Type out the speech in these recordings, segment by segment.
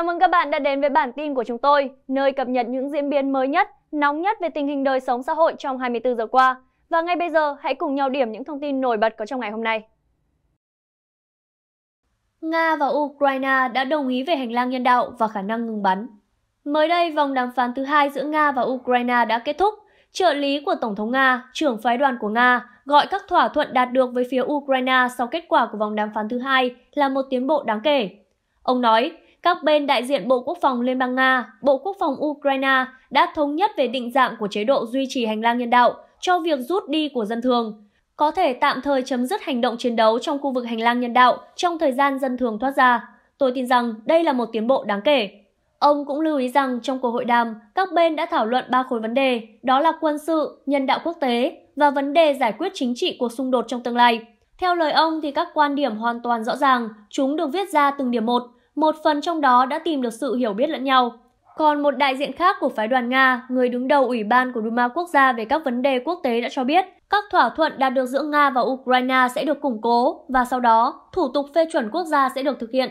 Chào mừng các bạn đã đến với bản tin của chúng tôi, nơi cập nhật những diễn biến mới nhất, nóng nhất về tình hình đời sống xã hội trong 24 giờ qua. Và ngay bây giờ, hãy cùng nhau điểm những thông tin nổi bật có trong ngày hôm nay. Nga và Ukraine đã đồng ý về hành lang nhân đạo và khả năng ngừng bắn. Mới đây, vòng đàm phán thứ hai giữa Nga và Ukraine đã kết thúc. Trợ lý của Tổng thống Nga, trưởng phái đoàn của Nga, gọi các thỏa thuận đạt được với phía Ukraine sau kết quả của vòng đàm phán thứ hai là một tiến bộ đáng kể. Ông nói, các bên đại diện Bộ Quốc phòng Liên bang Nga, Bộ Quốc phòng Ukraine đã thống nhất về định dạng của chế độ duy trì hành lang nhân đạo cho việc rút đi của dân thường, có thể tạm thời chấm dứt hành động chiến đấu trong khu vực hành lang nhân đạo trong thời gian dân thường thoát ra. Tôi tin rằng đây là một tiến bộ đáng kể. Ông cũng lưu ý rằng trong cuộc hội đàm, các bên đã thảo luận ba khối vấn đề, đó là quân sự, nhân đạo quốc tế và vấn đề giải quyết chính trị cuộc xung đột trong tương lai. Theo lời ông thì các quan điểm hoàn toàn rõ ràng, chúng được viết ra từng điểm một một phần trong đó đã tìm được sự hiểu biết lẫn nhau. Còn một đại diện khác của phái đoàn Nga, người đứng đầu Ủy ban của Duma Quốc gia về các vấn đề quốc tế đã cho biết, các thỏa thuận đạt được giữa Nga và Ukraine sẽ được củng cố và sau đó, thủ tục phê chuẩn quốc gia sẽ được thực hiện.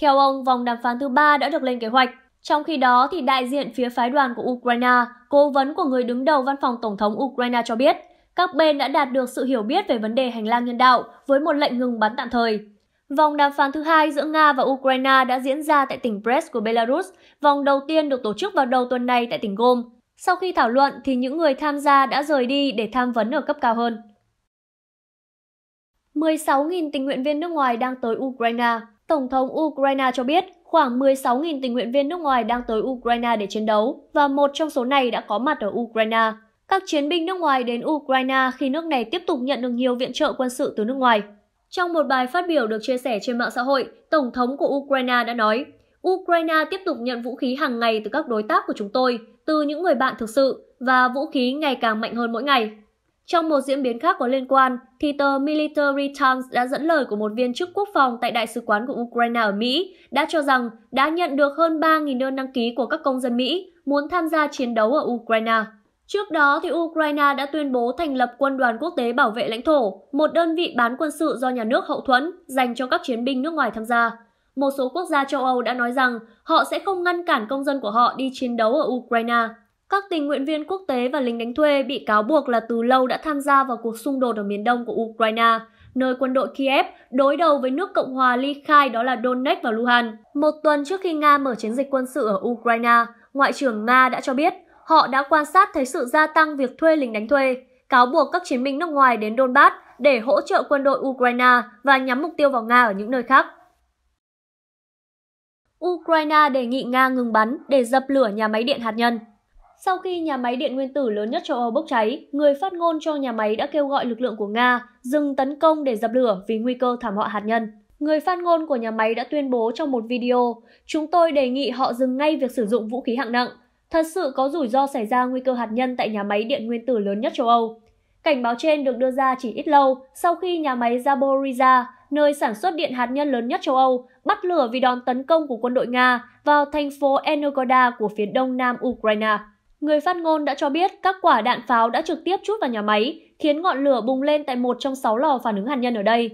Theo ông, vòng đàm phán thứ ba đã được lên kế hoạch. Trong khi đó, thì đại diện phía phái đoàn của Ukraine, cố vấn của người đứng đầu văn phòng Tổng thống Ukraine cho biết, các bên đã đạt được sự hiểu biết về vấn đề hành lang nhân đạo với một lệnh ngừng bắn tạm thời. Vòng đàm phán thứ hai giữa Nga và Ukraine đã diễn ra tại tỉnh Brest của Belarus, vòng đầu tiên được tổ chức vào đầu tuần này tại tỉnh Gom. Sau khi thảo luận thì những người tham gia đã rời đi để tham vấn ở cấp cao hơn. 16.000 tình nguyện viên nước ngoài đang tới Ukraine. Tổng thống Ukraine cho biết khoảng 16.000 tình nguyện viên nước ngoài đang tới Ukraine để chiến đấu và một trong số này đã có mặt ở Ukraine. Các chiến binh nước ngoài đến Ukraine khi nước này tiếp tục nhận được nhiều viện trợ quân sự từ nước ngoài. Trong một bài phát biểu được chia sẻ trên mạng xã hội, Tổng thống của Ukraine đã nói, Ukraine tiếp tục nhận vũ khí hàng ngày từ các đối tác của chúng tôi, từ những người bạn thực sự, và vũ khí ngày càng mạnh hơn mỗi ngày. Trong một diễn biến khác có liên quan, thì tờ Military Times đã dẫn lời của một viên chức quốc phòng tại Đại sứ quán của Ukraine ở Mỹ đã cho rằng đã nhận được hơn 3.000 đơn đăng ký của các công dân Mỹ muốn tham gia chiến đấu ở Ukraine. Trước đó, thì Ukraine đã tuyên bố thành lập quân đoàn quốc tế bảo vệ lãnh thổ, một đơn vị bán quân sự do nhà nước hậu thuẫn dành cho các chiến binh nước ngoài tham gia. Một số quốc gia châu Âu đã nói rằng họ sẽ không ngăn cản công dân của họ đi chiến đấu ở Ukraine. Các tình nguyện viên quốc tế và lính đánh thuê bị cáo buộc là từ lâu đã tham gia vào cuộc xung đột ở miền đông của Ukraine, nơi quân đội Kiev đối đầu với nước Cộng hòa ly khai đó là Donetsk và Luhansk. Một tuần trước khi Nga mở chiến dịch quân sự ở Ukraine, Ngoại trưởng Nga đã cho biết Họ đã quan sát thấy sự gia tăng việc thuê lính đánh thuê, cáo buộc các chiến binh nước ngoài đến Donbass để hỗ trợ quân đội Ukraine và nhắm mục tiêu vào Nga ở những nơi khác. Ukraine đề nghị Nga ngừng bắn để dập lửa nhà máy điện hạt nhân. Sau khi nhà máy điện nguyên tử lớn nhất châu Âu bốc cháy, người phát ngôn cho nhà máy đã kêu gọi lực lượng của Nga dừng tấn công để dập lửa vì nguy cơ thảm họa hạt nhân. Người phát ngôn của nhà máy đã tuyên bố trong một video, chúng tôi đề nghị họ dừng ngay việc sử dụng vũ khí hạng nặng, Thật sự có rủi ro xảy ra nguy cơ hạt nhân tại nhà máy điện nguyên tử lớn nhất châu Âu. Cảnh báo trên được đưa ra chỉ ít lâu sau khi nhà máy Zaporizhia, nơi sản xuất điện hạt nhân lớn nhất châu Âu, bắt lửa vì đòn tấn công của quân đội Nga vào thành phố Energoda của phía đông nam Ukraine. Người phát ngôn đã cho biết các quả đạn pháo đã trực tiếp chút vào nhà máy, khiến ngọn lửa bùng lên tại một trong sáu lò phản ứng hạt nhân ở đây.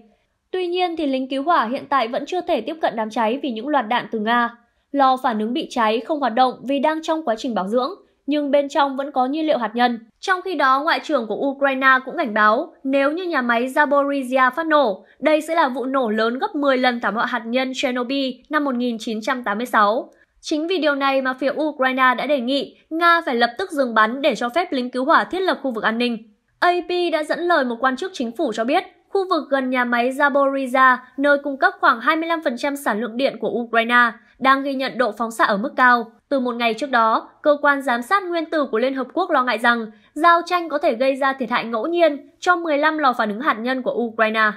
Tuy nhiên thì lính cứu hỏa hiện tại vẫn chưa thể tiếp cận đám cháy vì những loạt đạn từ Nga. Lò phản ứng bị cháy không hoạt động vì đang trong quá trình bảo dưỡng, nhưng bên trong vẫn có nhiên liệu hạt nhân. Trong khi đó, Ngoại trưởng của Ukraine cũng cảnh báo nếu như nhà máy Zaporizhia phát nổ, đây sẽ là vụ nổ lớn gấp 10 lần thảm họa hạt nhân Chernobyl năm 1986. Chính vì điều này mà phía Ukraine đã đề nghị Nga phải lập tức dừng bắn để cho phép lính cứu hỏa thiết lập khu vực an ninh. AP đã dẫn lời một quan chức chính phủ cho biết khu vực gần nhà máy Zaporizhia, nơi cung cấp khoảng 25% sản lượng điện của Ukraine, đang ghi nhận độ phóng xạ ở mức cao. Từ một ngày trước đó, cơ quan giám sát nguyên tử của Liên Hợp Quốc lo ngại rằng giao tranh có thể gây ra thiệt hại ngẫu nhiên cho 15 lò phản ứng hạt nhân của Ukraine.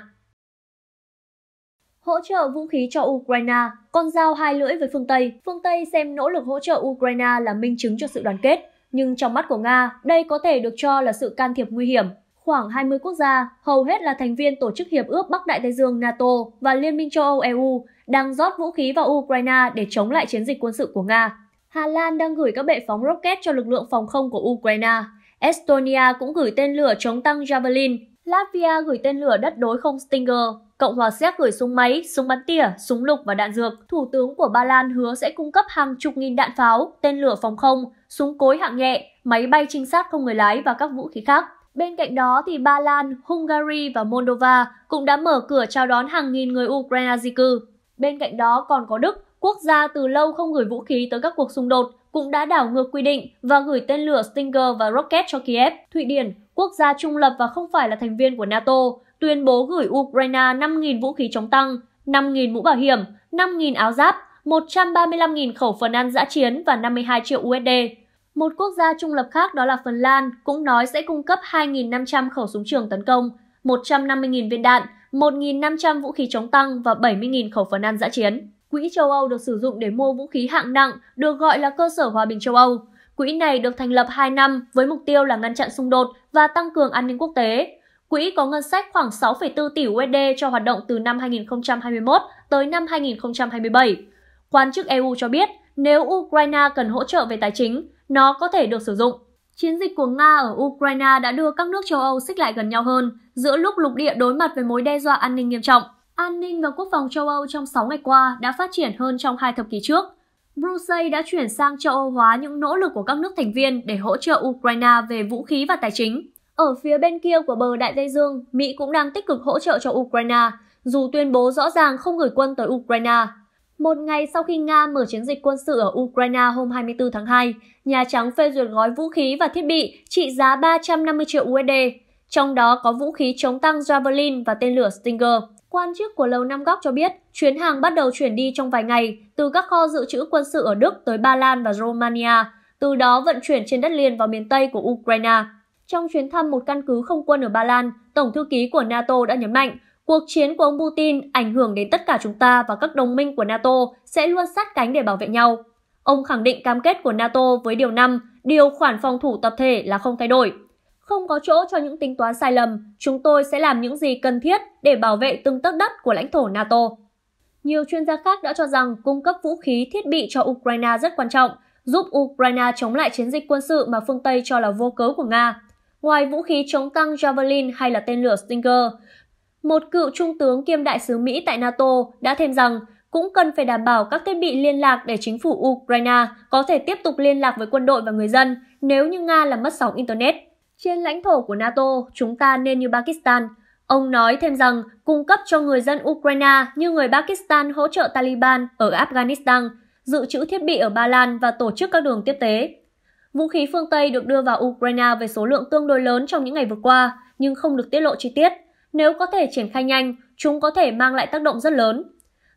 Hỗ trợ vũ khí cho Ukraine, con dao hai lưỡi với phương Tây. Phương Tây xem nỗ lực hỗ trợ Ukraine là minh chứng cho sự đoàn kết, nhưng trong mắt của Nga, đây có thể được cho là sự can thiệp nguy hiểm khoảng 20 quốc gia, hầu hết là thành viên Tổ chức Hiệp ước Bắc Đại Tây Dương NATO và Liên minh châu Âu EU, đang rót vũ khí vào Ukraine để chống lại chiến dịch quân sự của Nga. Hà Lan đang gửi các bệ phóng rocket cho lực lượng phòng không của Ukraine. Estonia cũng gửi tên lửa chống tăng Javelin. Latvia gửi tên lửa đất đối không Stinger. Cộng hòa Séc gửi súng máy, súng bắn tỉa, súng lục và đạn dược. Thủ tướng của Ba Lan hứa sẽ cung cấp hàng chục nghìn đạn pháo, tên lửa phòng không, súng cối hạng nhẹ, máy bay trinh sát không người lái và các vũ khí khác. Bên cạnh đó thì Ba Lan, Hungary và Moldova cũng đã mở cửa chào đón hàng nghìn người Ukraine di cư. Bên cạnh đó còn có Đức, quốc gia từ lâu không gửi vũ khí tới các cuộc xung đột, cũng đã đảo ngược quy định và gửi tên lửa Stinger và rocket cho Kiev. Thụy Điển, quốc gia trung lập và không phải là thành viên của NATO, tuyên bố gửi Ukraine 5.000 vũ khí chống tăng, 5.000 mũ bảo hiểm, 5.000 áo giáp, 135.000 khẩu phần ăn dã chiến và 52 triệu USD. Một quốc gia trung lập khác đó là Phần Lan cũng nói sẽ cung cấp 2.500 khẩu súng trường tấn công, 150.000 viên đạn, 1.500 vũ khí chống tăng và 70.000 khẩu Phần ăn dã chiến. Quỹ châu Âu được sử dụng để mua vũ khí hạng nặng, được gọi là cơ sở hòa bình châu Âu. Quỹ này được thành lập 2 năm với mục tiêu là ngăn chặn xung đột và tăng cường an ninh quốc tế. Quỹ có ngân sách khoảng 6,4 tỷ USD cho hoạt động từ năm 2021 tới năm 2027. Quan chức EU cho biết, nếu Ukraine cần hỗ trợ về tài chính, nó có thể được sử dụng. Chiến dịch của Nga ở Ukraine đã đưa các nước châu Âu xích lại gần nhau hơn giữa lúc lục địa đối mặt với mối đe dọa an ninh nghiêm trọng. An ninh và quốc phòng châu Âu trong 6 ngày qua đã phát triển hơn trong hai thập kỷ trước. Brussels đã chuyển sang châu Âu hóa những nỗ lực của các nước thành viên để hỗ trợ Ukraine về vũ khí và tài chính. Ở phía bên kia của bờ Đại Tây Dương, Mỹ cũng đang tích cực hỗ trợ cho Ukraine, dù tuyên bố rõ ràng không gửi quân tới Ukraine. Một ngày sau khi Nga mở chiến dịch quân sự ở Ukraine hôm 24 tháng 2, Nhà Trắng phê duyệt gói vũ khí và thiết bị trị giá 350 triệu USD, trong đó có vũ khí chống tăng Javelin và tên lửa Stinger. Quan chức của Lầu Năm Góc cho biết, chuyến hàng bắt đầu chuyển đi trong vài ngày từ các kho dự trữ quân sự ở Đức tới Ba Lan và Romania, từ đó vận chuyển trên đất liền vào miền Tây của Ukraine. Trong chuyến thăm một căn cứ không quân ở Ba Lan, Tổng thư ký của NATO đã nhấn mạnh Cuộc chiến của ông Putin ảnh hưởng đến tất cả chúng ta và các đồng minh của NATO sẽ luôn sát cánh để bảo vệ nhau. Ông khẳng định cam kết của NATO với điều 5, điều khoản phòng thủ tập thể là không thay đổi. Không có chỗ cho những tính toán sai lầm, chúng tôi sẽ làm những gì cần thiết để bảo vệ từng tấc đất của lãnh thổ NATO. Nhiều chuyên gia khác đã cho rằng cung cấp vũ khí thiết bị cho Ukraine rất quan trọng, giúp Ukraine chống lại chiến dịch quân sự mà phương Tây cho là vô cớ của Nga. Ngoài vũ khí chống tăng Javelin hay là tên lửa Stinger, một cựu trung tướng kiêm đại sứ Mỹ tại NATO đã thêm rằng cũng cần phải đảm bảo các thiết bị liên lạc để chính phủ Ukraine có thể tiếp tục liên lạc với quân đội và người dân nếu như Nga làm mất sóng Internet. Trên lãnh thổ của NATO, chúng ta nên như Pakistan. Ông nói thêm rằng cung cấp cho người dân Ukraine như người Pakistan hỗ trợ Taliban ở Afghanistan, dự trữ thiết bị ở Ba Lan và tổ chức các đường tiếp tế. Vũ khí phương Tây được đưa vào Ukraine về số lượng tương đối lớn trong những ngày vừa qua, nhưng không được tiết lộ chi tiết – nếu có thể triển khai nhanh, chúng có thể mang lại tác động rất lớn.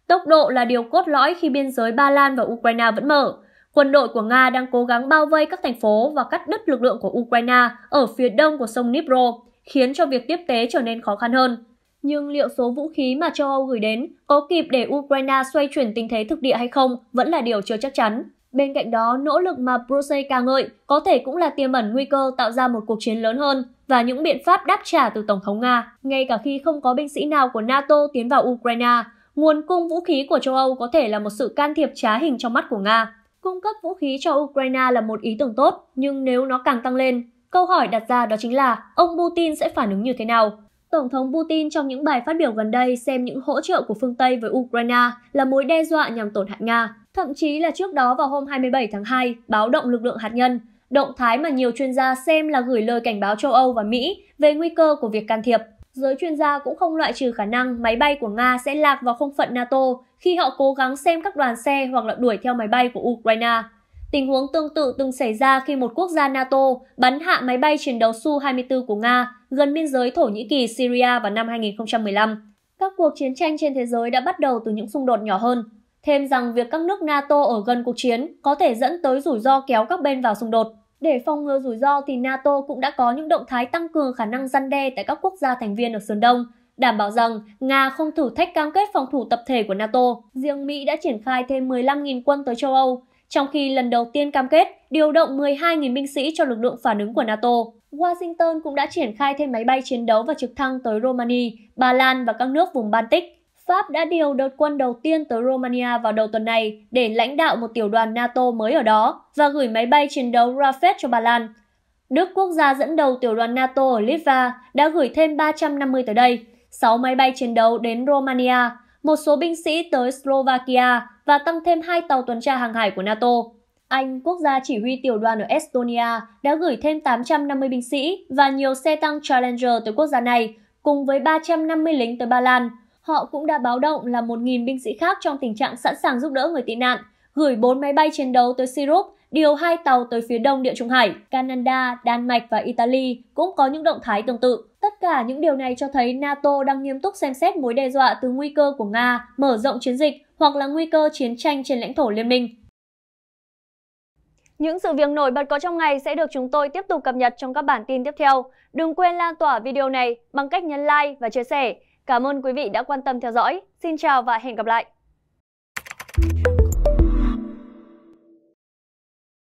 Tốc độ là điều cốt lõi khi biên giới Ba Lan và Ukraine vẫn mở. Quân đội của Nga đang cố gắng bao vây các thành phố và cắt đứt lực lượng của Ukraine ở phía đông của sông Dnipro, khiến cho việc tiếp tế trở nên khó khăn hơn. Nhưng liệu số vũ khí mà châu Âu gửi đến có kịp để Ukraine xoay chuyển tình thế thực địa hay không vẫn là điều chưa chắc chắn. Bên cạnh đó, nỗ lực mà Brussels ca ngợi có thể cũng là tiềm ẩn nguy cơ tạo ra một cuộc chiến lớn hơn và những biện pháp đáp trả từ Tổng thống Nga, ngay cả khi không có binh sĩ nào của NATO tiến vào Ukraine. Nguồn cung vũ khí của châu Âu có thể là một sự can thiệp trá hình trong mắt của Nga. Cung cấp vũ khí cho Ukraine là một ý tưởng tốt, nhưng nếu nó càng tăng lên, câu hỏi đặt ra đó chính là ông Putin sẽ phản ứng như thế nào? Tổng thống Putin trong những bài phát biểu gần đây xem những hỗ trợ của phương Tây với Ukraine là mối đe dọa nhằm tổn hại Nga. Thậm chí là trước đó vào hôm 27 tháng 2, báo động lực lượng hạt nhân, động thái mà nhiều chuyên gia xem là gửi lời cảnh báo châu Âu và Mỹ về nguy cơ của việc can thiệp. Giới chuyên gia cũng không loại trừ khả năng máy bay của Nga sẽ lạc vào không phận NATO khi họ cố gắng xem các đoàn xe hoặc là đuổi theo máy bay của Ukraine. Tình huống tương tự từng xảy ra khi một quốc gia NATO bắn hạ máy bay chiến đấu Su-24 của Nga gần biên giới Thổ Nhĩ Kỳ Syria vào năm 2015. Các cuộc chiến tranh trên thế giới đã bắt đầu từ những xung đột nhỏ hơn, Thêm rằng việc các nước NATO ở gần cuộc chiến có thể dẫn tới rủi ro kéo các bên vào xung đột. Để phòng ngừa rủi ro thì NATO cũng đã có những động thái tăng cường khả năng gian đe tại các quốc gia thành viên ở Sơn Đông, đảm bảo rằng Nga không thử thách cam kết phòng thủ tập thể của NATO. Riêng Mỹ đã triển khai thêm 15.000 quân tới châu Âu, trong khi lần đầu tiên cam kết điều động 12.000 binh sĩ cho lực lượng phản ứng của NATO. Washington cũng đã triển khai thêm máy bay chiến đấu và trực thăng tới Romania, Ba Lan và các nước vùng Baltic Pháp đã điều đợt quân đầu tiên tới Romania vào đầu tuần này để lãnh đạo một tiểu đoàn NATO mới ở đó và gửi máy bay chiến đấu Rafet cho Ba Lan. Đức quốc gia dẫn đầu tiểu đoàn NATO ở Litva đã gửi thêm 350 tới đây, 6 máy bay chiến đấu đến Romania, một số binh sĩ tới Slovakia và tăng thêm 2 tàu tuần tra hàng hải của NATO. Anh, quốc gia chỉ huy tiểu đoàn ở Estonia, đã gửi thêm 850 binh sĩ và nhiều xe tăng Challenger tới quốc gia này, cùng với 350 lính tới Ba Lan – Họ cũng đã báo động là 1.000 binh sĩ khác trong tình trạng sẵn sàng giúp đỡ người tị nạn, gửi 4 máy bay chiến đấu tới Sirup, điều hai tàu tới phía đông Địa Trung Hải. Canada, Đan Mạch và Italy cũng có những động thái tương tự. Tất cả những điều này cho thấy NATO đang nghiêm túc xem xét mối đe dọa từ nguy cơ của Nga mở rộng chiến dịch hoặc là nguy cơ chiến tranh trên lãnh thổ liên minh. Những sự việc nổi bật có trong ngày sẽ được chúng tôi tiếp tục cập nhật trong các bản tin tiếp theo. Đừng quên lan tỏa video này bằng cách nhấn like và chia sẻ. Cảm ơn quý vị đã quan tâm theo dõi. Xin chào và hẹn gặp lại.